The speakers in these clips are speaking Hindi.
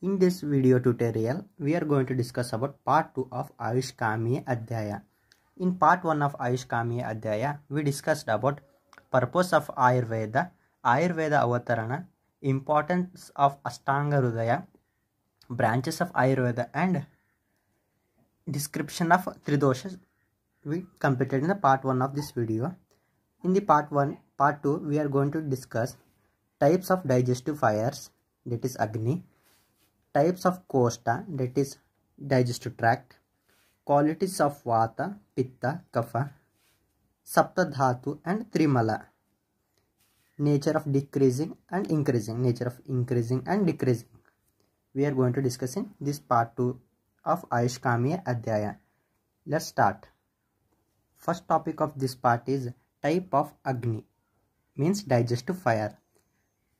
In this video tutorial, we are going to discuss about part 2 of Ayush Kamiya Adhyaya. In part 1 of Ayush Kamiya Adhyaya, we discussed about purpose of Ayurveda, Ayurveda Avatarana, importance of Astanga Rudaya, branches of Ayurveda and description of Tridoshas we completed in the part 1 of this video. In the part 1, part 2, we are going to discuss types of digestive fires that is Agni, types of costa that is digestive tract qualities of vata pitta kapha saptadhatu and trimala nature of decreasing and increasing nature of increasing and decreasing we are going to discuss in this part 2 of ayushkamiya adhyaya let's start first topic of this part is type of agni means digestive fire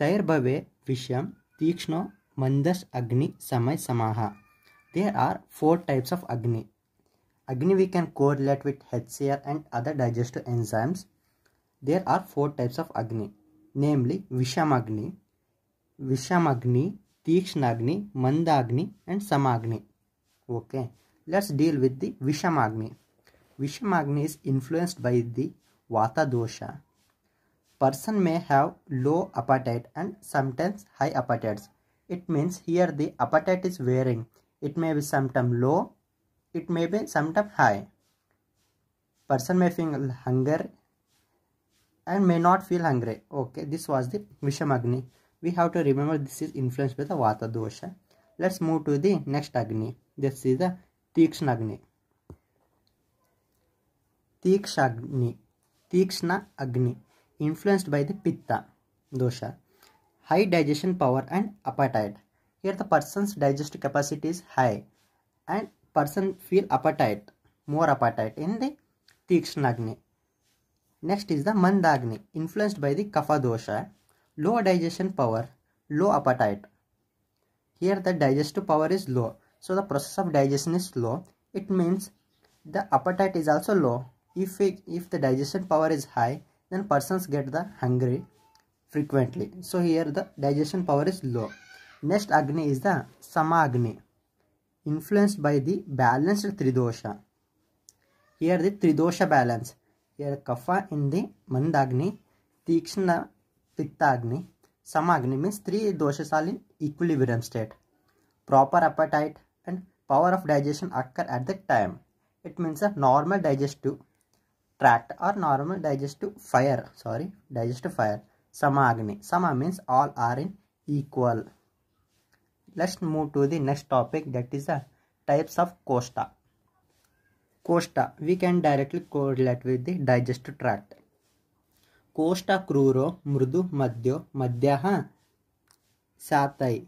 तैर्भवे visham तीक्ष्ण Mandas Agni Samay Samaha. There are four types of Agni. Agni we can correlate with HCl and other digestive enzymes. There are four types of Agni, namely Vishamagni, Vishamagni, Tikshnagni, Mandagni and Samagni. Okay, let's deal with the Vishamagni. Vishamagni is influenced by the Vata dosha. Person may have low appetite and sometimes high appetites it means here the appetite is varying it may be sometime low it may be sometime high person may feel hunger and may not feel hungry okay this was the vishamagni we have to remember this is influenced by the vata dosha let's move to the next agni this is the tikshnagni tikshagni tikshna agni influenced by the pitta dosha high digestion power and appetite here the person's digestive capacity is high and person feel appetite more appetite in the tikshnagni next is the mandagni influenced by the kapha dosha low digestion power low appetite here the digestive power is low so the process of digestion is slow. it means the appetite is also low if it, if the digestion power is high then persons get the hungry frequently. So here the digestion power is low. Next Agni is the Sama Agni, influenced by the balanced Tridosha. Here the Tridosha balance. Here Kapha in the Mandagni, Tikshna Sama Agni means three doshas are in equilibrium state. Proper appetite and power of digestion occur at that time. It means a normal digestive tract or normal digestive fire. Sorry, digestive fire Samagne. Sama means all are in equal. Let's move to the next topic that is the types of costa. Costa we can directly correlate with the digestive tract. कोष्ठ क्रूरो मृदु मध्यो मध्य सातई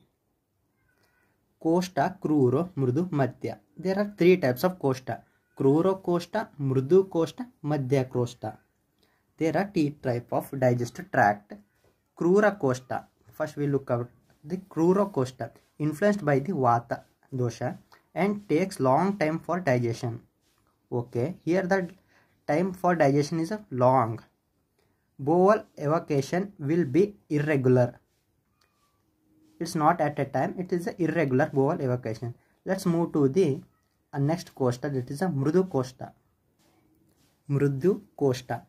कोष्ठ क्रूरो मृदु मध्य there are three types of कोष्ठ क्रूरो कोष्ठ मृदु कोष्ठ मध्य कोष्ठ There are two type of digestive tract. Crura costa. First we look at the crura costa influenced by the vata dosha and takes long time for digestion. Okay, here the time for digestion is long. Bowel evacuation will be irregular. It's not at a time, it is irregular bowel evacuation. Let's move to the uh, next costa that is a mrudu costa. Mrudu costa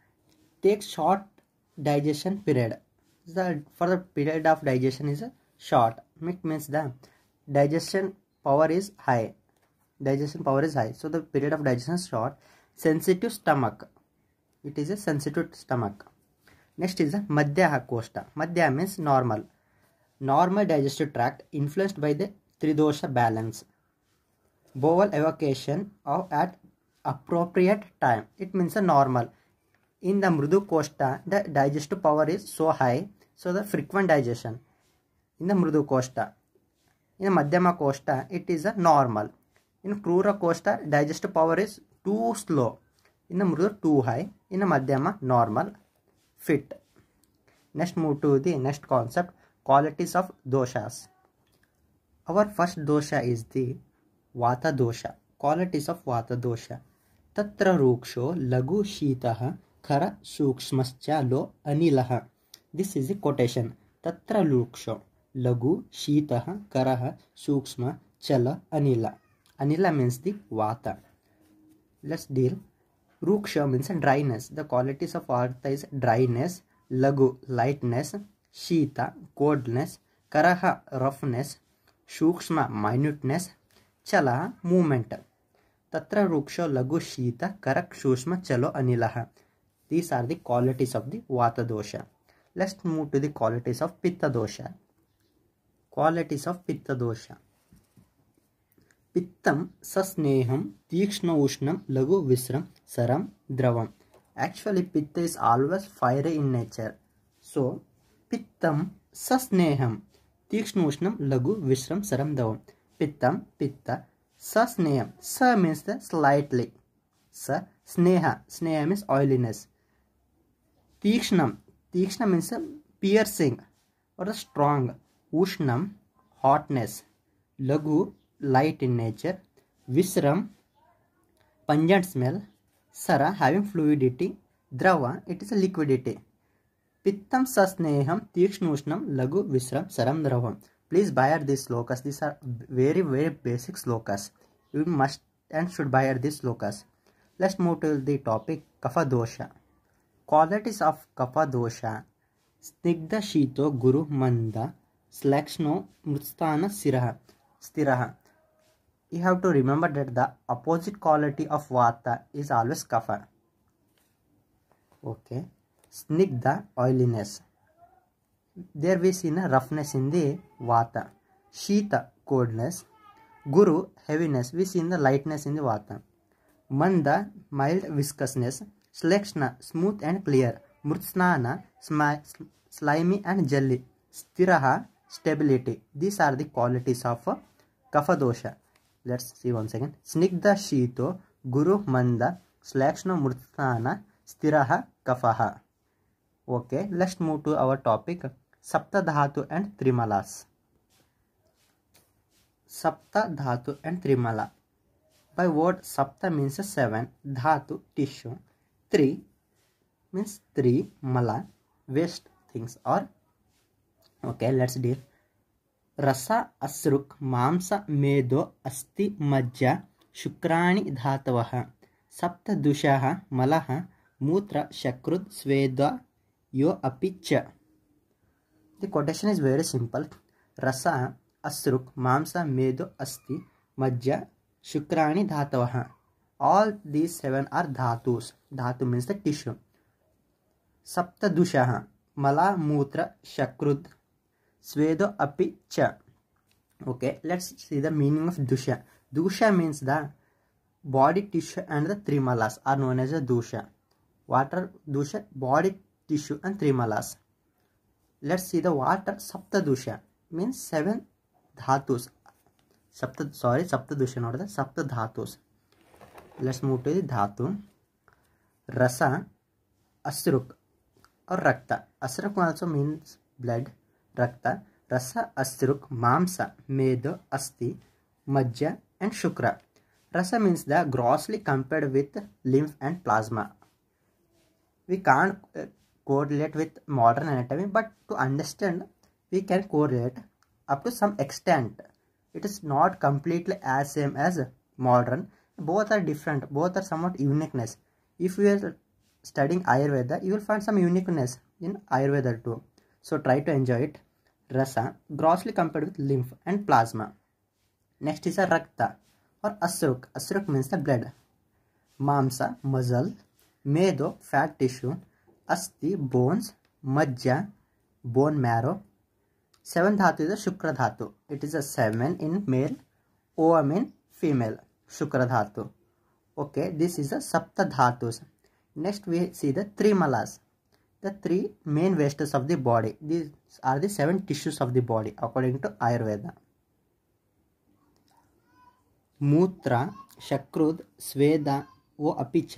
takes short digestion period the for the period of digestion is short it means the digestion power is high digestion power is high so the period of digestion is short sensitive stomach it is a sensitive stomach next is the madhya costa madhya means normal normal digestive tract influenced by the tridosha balance bowel evacuation of at appropriate time it means a normal In the Mrudu Costa, the digestive power is so high, so the frequent digestion in the Mrudu Costa. In the Madhyama Costa, it is a normal. In Krura Costa, digestive power is too slow. In the Mrudu, too high. In the Madhyama, normal, fit. Next, move to the next concept qualities of doshas. Our first dosha is the Vata dosha. Qualities of Vata dosha. Tatra तत्र Lagu लघुशीतः खर सूक्ष्मश्च लो अनिल दिस इज ए कोटेशन तत्र लूक्षो लघु शीत कर सूक्ष्म चल Anil Anil means the vata let's deal रूक्ष means dryness the qualities of earth is dryness लघु लाइटनेस शीत कोल्डनेस कर रफ्नेस सूक्ष्म माइन्यूटनेस चल मूमेंट तत्र रुक्षो लघु शीत कर सूक्ष्म चलो अनिल These are the qualities of the Vata dosha. Let's move to the qualities of Pitta dosha. Qualities of Pitta dosha. Pittam sasneham tikshna ushnam lagu visram saram dravam. Actually, Pitta is always fiery in nature. So, Pittam sasneham tikshna ushnam lagu visram saram dravam. Pittam, Pitta, sasneham. Sa means the slightly. Sa, sneha. Sneha means oiliness. तीक्षण तीक्ष्णम मीन्स पियर्सिंग और स्ट्रांग उष्ण हॉटनेस लघु लाइट इन नेचर विश्रम पंजेंट स्मेल सर हैविंग फ्लूडिटी द्रव इट इस लिक्विडिटी पित्तम सस्नेहम तीक्षण उष्णम लघु विश्रम सरम द्रव please by heart this slokas this are very very basic slokas you must and should by heart this slokas let's move to the topic kapha dosha quality of kapha dosha स्निग्ध शीतो गुरु मंद स्लेक्षण मृत्स्थान स्थि you have to remember that the opposite quality of vata is all kapha okay स्निग्ध oiliness there we seen roughness in the vata शीत को गुरु heaviness we seen the lightness in the vata मंद मैलड विस्कसनेस Selekshna, smooth and clear. Murtsnana, slimy and jelly. Stiraha, stability. These are the qualities of Kapha dosha. Let's see once again. Snigdha Shito, Guru Manda, Selekshna Murtsnana, Stiraha, Kafaha. Okay, let's move to our topic Saptadhatu and Trimalas. Sapta Dhatu and Trimala. By word Sapta means seven, Dhatu tissue. three means three mala waste things or okay let's deal रसा अस्रुक् मांस मेदो अस्ति मज्ज शुक्राणि धातवः सप्तदुषः मलः मूत्र शकृत् स्वेद यो अपि च the quotation is very simple रस अस्रुक् मांस मेदो अस्ति मज्ज शुक्राणि धातवः all these seven are dhatus dhatu means the tissue सप्तुश मला मूत्र शकृद स्वेद अपि च okay let's see the meaning of dush dush means the body tissue and the trimalas are known as a dush water dush body tissue and trimalas let's see the water saptush means seven dhatus sapta sorry सप्तुश नोड़ सप्त धातुस let's move to the dhatu. Rasa, asruk or rakta. Asruk also means blood, rakta. Rasa, asruk, mamsa, medo, asti, majja and shukra. Rasa means the grossly compared with lymph and plasma. We can't correlate with modern anatomy but to understand we can correlate up to some extent. It is not completely as same as modern both are different both are somewhat uniqueness if you are studying ayurveda you will find some uniqueness in ayurveda too so try to enjoy it rasa grossly compared with lymph and plasma next is a rakta or asruk asruk means the blood mamsa muscle medo fat tissue asti bones majja bone marrow seventh dhatu is a shukra dhatu it is a seven in male ovum in female शुक्र धातु okay this is a sapta dhatu next we see the three malas the three main waste of the body this are the seven tissues of the body according to Ayurveda मूत्र शक्रुद स्वेद ओ अपिच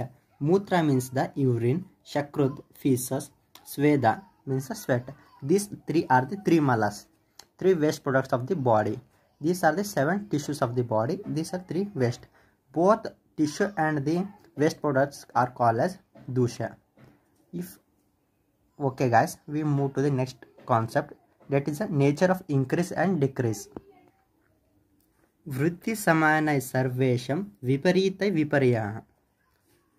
mutra means the urine shakrud faeces sweda means the sweat this three are the three malas three waste products of the body these are the seven tissues of the body these are three waste both tissue and the waste products are called as dusha if okay guys we move to the next concept that is the nature of increase and decrease Vritti समानय sarvesham viparita विपर्या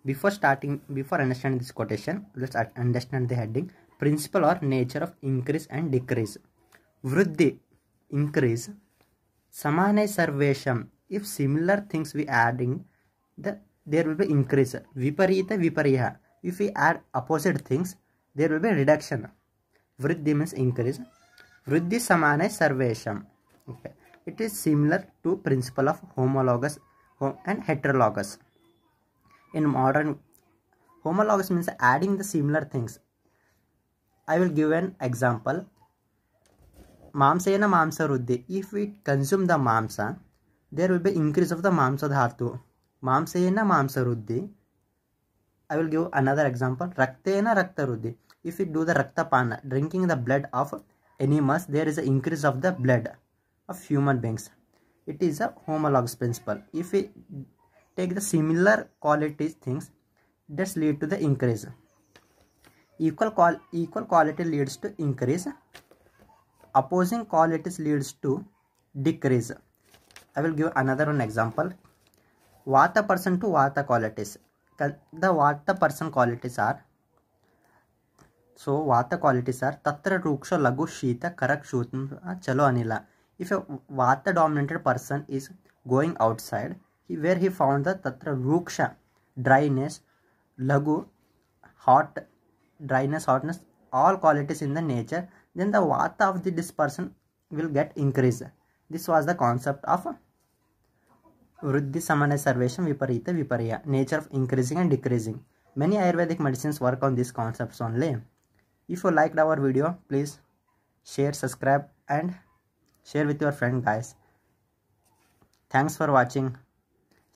before starting before understanding this quotation let's understand the heading principle or nature of increase and decrease Vritti increase సమానైసర్వేషం if similar things we adding the there will be increase విపరీత విపరీహ if you add opposite things there will be reduction vriddhi means increase vriddhi సమానై సర్వేషం okay it is similar to principle of homologous and heterologous in modern homologous means adding the similar things i will give an example मंसन मंस वृद्धि if we consume the mamsa there will be increase of the mamsa dhatu मंसन मंस वृद्धि I will give another example रक्तन रक्त वृद्धि if you do the raktapan drinking the blood of animal there is a increase of the blood of human beings it is a homologous principle if you take the similar quality things that's lead to the increase equal क्वाल equal quality leads to increase opposing qualities leads to decrease. I will give another one example. Vata person to Vata qualities. The Vata person qualities are so vata qualities are tatra ruksha lagu shita karak shutma chalo anila if a vata dominated person is going outside he, where he found the tatra ruksha dryness lagu hot dryness hotness all qualities in the nature then the watt of the dispersion will get increased this was the concept of vriddhi Samana servation viparita viparya nature of increasing and decreasing many ayurvedic medicines work on these concepts only if you liked our video please share subscribe and share with your friend guys thanks for watching